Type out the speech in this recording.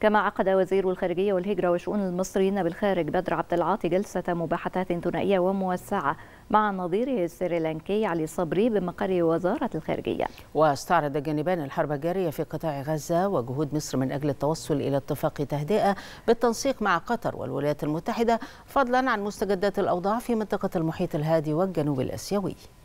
كما عقد وزير الخارجية والهجرة وشؤون المصريين بالخارج بدر عبد العاطي جلسة مباحثات ثنائية وموسعة مع نظيره السريلانكي علي صبري بمقر وزارة الخارجية واستعرض جانبان الحرب الجارية في قطاع غزة وجهود مصر من أجل التوصل إلى اتفاق تهدئة بالتنسيق مع قطر والولايات المتحدة فضلا عن مستجدات الأوضاع في منطقة المحيط الهادي والجنوب الآسيوي